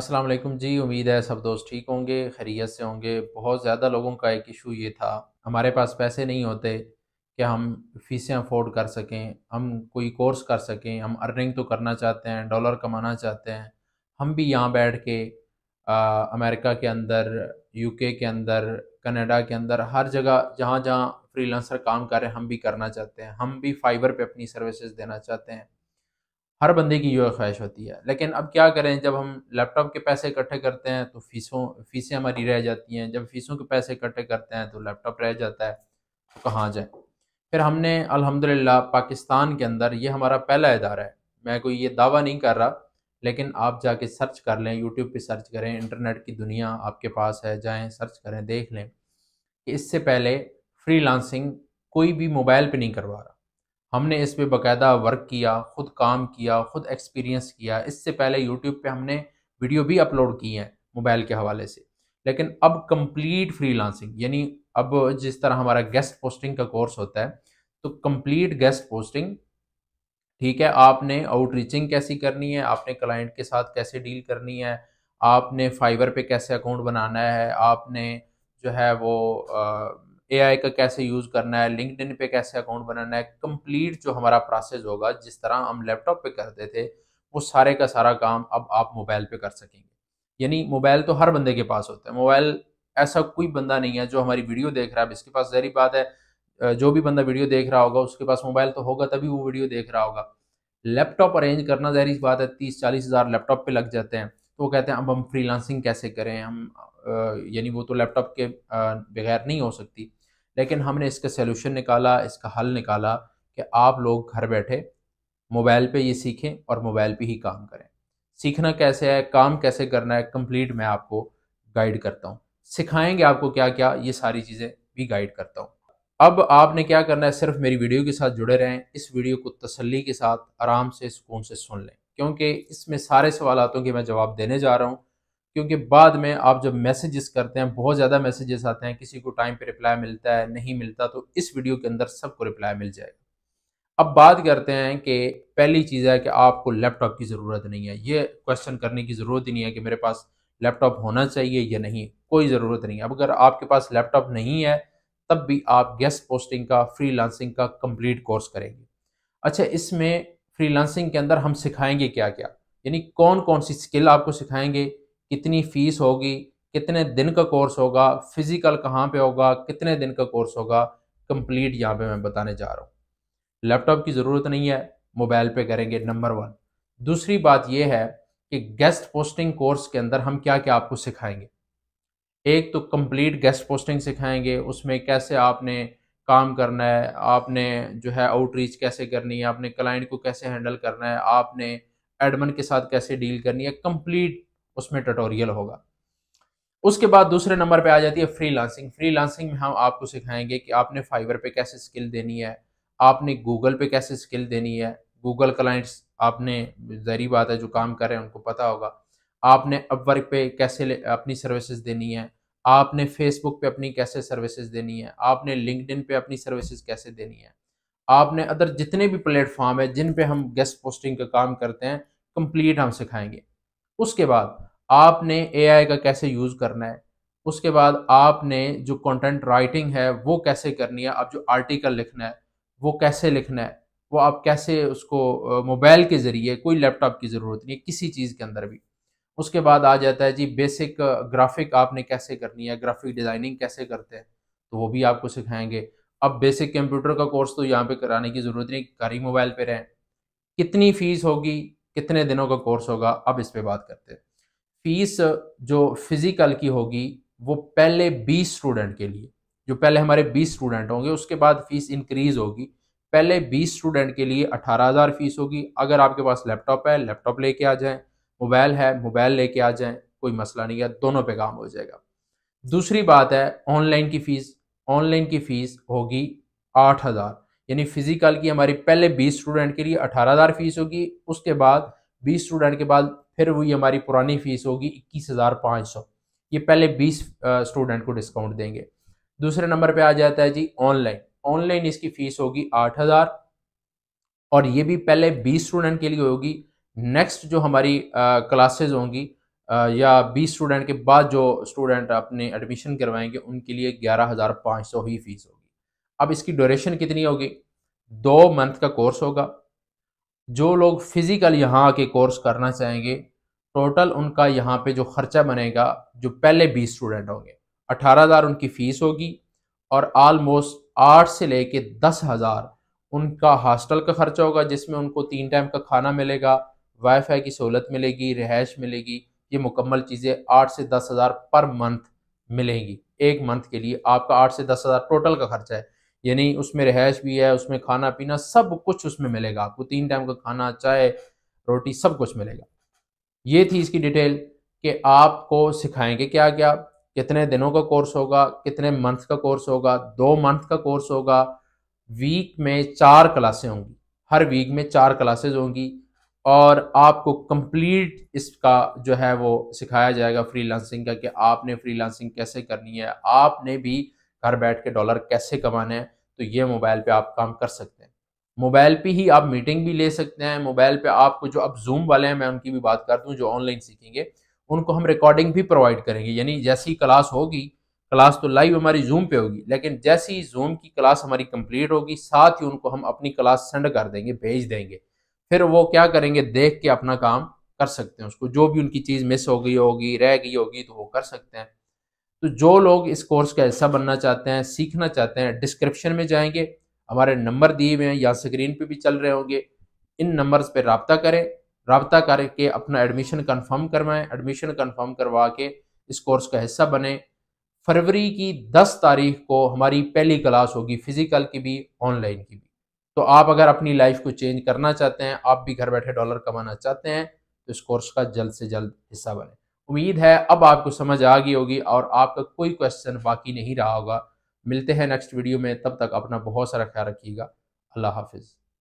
अस्सलाम वालेकुम जी उम्मीद है सब दोस्त ठीक होंगे खैरियत से होंगे बहुत ज़्यादा लोगों का एक इशू ये था हमारे पास पैसे नहीं होते कि हम फीसें अफोर्ड कर सकें हम कोई कोर्स कर सकें हम अर्निंग तो करना चाहते हैं डॉलर कमाना चाहते हैं हम भी यहाँ बैठ के आ, अमेरिका के अंदर यूके के अंदर कनाडा के अंदर हर जगह जहाँ जहाँ फ्रीलांसर काम कर रहे हैं हम भी करना चाहते हैं हम भी फाइबर पे अपनी सर्विसेज देना चाहते हैं हर बंदे की यो ख्वाहिश होती है लेकिन अब क्या करें जब हम लैपटॉप के पैसे इकट्ठे करते हैं तो फीसों फीसें हमारी रह जाती हैं जब फीसों के पैसे इकट्ठे करते हैं तो लैपटॉप रह जाता है तो कहाँ जाए फिर हमने अलहमदिल्ला पाकिस्तान के अंदर ये हमारा पहला इदारा है मैं कोई ये दावा नहीं कर रहा लेकिन आप जाके सर्च कर लें यूट्यूब पर सर्च करें इंटरनेट की दुनिया आपके पास है जाएँ सर्च करें देख लें कि इससे पहले फ्री कोई भी मोबाइल पर नहीं करवा रहा हमने इस पर बाकायदा वर्क किया ख़ुद काम किया ख़ुद एक्सपीरियंस किया इससे पहले यूट्यूब पे हमने वीडियो भी अपलोड की हैं मोबाइल के हवाले से लेकिन अब कंप्लीट फ्रीलांसिंग यानी अब जिस तरह हमारा गेस्ट पोस्टिंग का कोर्स होता है तो कंप्लीट गेस्ट पोस्टिंग ठीक है आपने आउटरीचिंग कैसी करनी है आपने क्लाइंट के साथ कैसे डील करनी है आपने फाइबर पे कैसे अकाउंट बनाना है आपने जो है वो एआई का कैसे यूज़ करना है लिंकड पे कैसे अकाउंट बनाना है कंप्लीट जो हमारा प्रोसेस होगा जिस तरह हम लैपटॉप पे करते थे वो सारे का सारा काम अब आप मोबाइल पे कर सकेंगे यानी मोबाइल तो हर बंदे के पास होता है मोबाइल ऐसा कोई बंदा नहीं है जो हमारी वीडियो देख रहा है इसके पास जहरी बात है जो भी बंदा वीडियो देख रहा होगा उसके पास मोबाइल तो होगा तभी वो वीडियो देख रहा होगा लैपटॉप अरेंज करना जहरी बात है तीस चालीस हज़ार लैपटॉप पे लग जाते हैं तो वो कहते हैं अब हम फ्रीलांसिंग कैसे करें हम यानी वो तो लैपटॉप के बगैर नहीं हो सकती लेकिन हमने इसका सोल्यूशन निकाला इसका हल निकाला कि आप लोग घर बैठे मोबाइल पे ये सीखें और मोबाइल पे ही काम करें सीखना कैसे है काम कैसे करना है कंप्लीट मैं आपको गाइड करता हूँ सिखाएंगे आपको क्या क्या ये सारी चीज़ें भी गाइड करता हूँ अब आपने क्या करना है सिर्फ मेरी वीडियो के साथ जुड़े रहें इस वीडियो को तसल्ली के साथ आराम से सुकून से सुन लें क्योंकि इसमें सारे सवालों के मैं जवाब देने जा रहा हूँ क्योंकि बाद में आप जब मैसेजेस करते हैं बहुत ज़्यादा मैसेजेस आते हैं किसी को टाइम पे रिप्लाई मिलता है नहीं मिलता तो इस वीडियो के अंदर सबको रिप्लाई मिल जाएगा अब बात करते हैं कि पहली चीज़ है कि आपको लैपटॉप की ज़रूरत नहीं है ये क्वेश्चन करने की ज़रूरत ही नहीं है कि मेरे पास लैपटॉप होना चाहिए या नहीं कोई ज़रूरत नहीं है अब अगर आपके पास लैपटॉप नहीं है तब भी आप गेस्ट पोस्टिंग का लांसिंग का कंप्लीट कोर्स करेंगे अच्छा इसमें लांसिंग के अंदर हम सिखाएंगे क्या क्या यानी कौन कौन सी स्किल आपको सिखाएंगे कितनी फ़ीस होगी कितने दिन का कोर्स होगा फिज़िकल कहाँ पे होगा कितने दिन का कोर्स होगा कंप्लीट यहाँ पे मैं बताने जा रहा हूँ लैपटॉप की ज़रूरत नहीं है मोबाइल पे करेंगे नंबर वन दूसरी बात यह है कि गेस्ट पोस्टिंग कोर्स के अंदर हम क्या क्या आपको सिखाएंगे एक तो कंप्लीट गेस्ट पोस्टिंग सिखाएंगे उसमें कैसे आपने काम करना है आपने जो है आउटरीच कैसे करनी है आपने क्लाइंट को कैसे हैंडल करना है आपने एडमन के साथ कैसे डील करनी है कंप्लीट उसमें ट्यूटोरियल होगा उसके बाद दूसरे नंबर पे आ जाती है फ्रीलांसिंग फ्रीलांसिंग में हम आपको सिखाएंगे कि आपने फाइवर पे कैसे स्किल देनी है आपने गूगल पे कैसे स्किल देनी है गूगल क्लाइंट्स आपने जरी बात है जो काम कर रहे हैं उनको पता होगा आपने अपवर्क पे कैसे अपनी सर्विसेज देनी है आपने फेसबुक पे अपनी कैसे सर्विसेज देनी है आपने लिंकड पे अपनी सर्विसेज कैसे देनी है आपने अदर जितने भी प्लेटफॉर्म है जिन पे हम गेस्ट पोस्टिंग का काम करते हैं कंप्लीट हम सिखाएंगे उसके बाद आपने एआई का कैसे यूज़ करना है उसके बाद आपने जो कंटेंट राइटिंग है वो कैसे करनी है आप जो आर्टिकल लिखना है वो कैसे लिखना है वो आप कैसे उसको मोबाइल के ज़रिए कोई लैपटॉप की ज़रूरत नहीं है किसी चीज़ के अंदर भी उसके बाद आ जाता है जी बेसिक ग्राफिक आपने कैसे करनी है ग्राफिक डिज़ाइनिंग कैसे करते हैं तो वो भी आपको सिखाएंगे अब बेसिक कंप्यूटर का कोर्स तो यहाँ पे कराने की ज़रूरत नहीं कर ही मोबाइल पे रहें कितनी फ़ीस होगी कितने दिनों का कोर्स होगा अब इस पर बात करते हैं फीस जो फिजिकल की होगी वो पहले 20 स्टूडेंट के लिए जो पहले हमारे 20 स्टूडेंट होंगे उसके बाद फीस इंक्रीज होगी पहले 20 स्टूडेंट के लिए 18000 फीस होगी अगर आपके पास लैपटॉप है लैपटॉप लेके आ जाएं मोबाइल है मोबाइल लेके आ जाएं कोई मसला नहीं है दोनों पे काम हो जाएगा दूसरी बात है ऑनलाइन की फ़ीस ऑनलाइन की फ़ीस होगी आठ हज़ार यानी फिजिकल की हमारी पहले 20 स्टूडेंट के लिए अठारह हज़ार फीस होगी उसके बाद 20 स्टूडेंट के बाद फिर वही हमारी पुरानी फीस होगी इक्कीस हज़ार पाँच सौ ये पहले 20 स्टूडेंट को डिस्काउंट देंगे दूसरे नंबर पे आ जाता है जी ऑनलाइन ऑनलाइन इसकी फ़ीस होगी आठ हज़ार और ये भी पहले बीस स्टूडेंट के लिए होगी नेक्स्ट जो हमारी क्लासेज होंगी या बीस स्टूडेंट के बाद जो स्टूडेंट अपने एडमिशन करवाएंगे उनके लिए ग्यारह हज़ार पाँच सौ ही फीस होगी अब इसकी ड्यूरेशन कितनी होगी दो मंथ का कोर्स होगा जो लोग फिज़िकल यहाँ आके कोर्स करना चाहेंगे टोटल उनका यहाँ पे जो ख़र्चा बनेगा जो पहले बीस स्टूडेंट होंगे अठारह हज़ार उनकी फ़ीस होगी और आलमोस्ट आठ से लेके दस हज़ार उनका हॉस्टल का ख़र्चा होगा जिसमें उनको तीन टाइम का खाना मिलेगा वाईफाई की सहूलत मिलेगी रिहाइश मिलेगी ये मुकम्मल चीज़ें आठ से दस हज़ार पर मंथ मिलेंगी एक मंथ के लिए आपका आठ से दस हज़ार टोटल का खर्चा है यानी उसमें रहायश भी है उसमें खाना पीना सब कुछ उसमें मिलेगा आपको तीन टाइम का खाना चाय रोटी सब कुछ मिलेगा ये थी इसकी डिटेल कि आपको सिखाएंगे क्या क्या कितने दिनों का कोर्स होगा कितने मंथ का कोर्स होगा दो मंथ का कोर्स होगा वीक में चार क्लासें होंगी हर वीक में चार क्लासेज होंगी और आपको कंप्लीट इसका जो है वो सिखाया जाएगा फ्री का कि आपने फ्री कैसे करनी है आपने भी घर बैठ के डॉलर कैसे कमाने हैं तो ये मोबाइल पे आप काम कर सकते हैं मोबाइल पे ही आप मीटिंग भी ले सकते हैं मोबाइल पे आपको जो अब जूम वाले हैं मैं उनकी भी बात कर दूँ जो ऑनलाइन सीखेंगे उनको हम रिकॉर्डिंग भी प्रोवाइड करेंगे यानी जैसी क्लास होगी क्लास तो लाइव हमारी जूम पे होगी लेकिन जैसी जूम की क्लास हमारी कंप्लीट होगी साथ ही उनको हम अपनी क्लास सेंड कर देंगे भेज देंगे फिर वो क्या करेंगे देख के अपना काम कर सकते हैं उसको जो भी उनकी चीज़ मिस हो गई होगी रह गई होगी तो वो कर सकते हैं तो जो लोग इस कोर्स का हिस्सा बनना चाहते हैं सीखना चाहते हैं डिस्क्रिप्शन में जाएंगे हमारे नंबर दिए हुए हैं या स्क्रीन पे भी चल रहे होंगे इन नंबर्स पे रबता करें रबता करके अपना एडमिशन कंफर्म करवाएं एडमिशन कंफर्म करवा के इस कोर्स का हिस्सा बने फरवरी की 10 तारीख को हमारी पहली क्लास होगी फिजिकल की भी ऑनलाइन की भी तो आप अगर अपनी लाइफ को चेंज करना चाहते हैं आप भी घर बैठे डॉलर कमाना चाहते हैं तो इस कोर्स का जल्द से जल्द हिस्सा बने उम्मीद है अब आपको समझ आ गई होगी और आपका कोई क्वेश्चन बाकी नहीं रहा होगा मिलते हैं नेक्स्ट वीडियो में तब तक अपना बहुत सारा ख्याल रखिएगा अल्लाह हाफिज़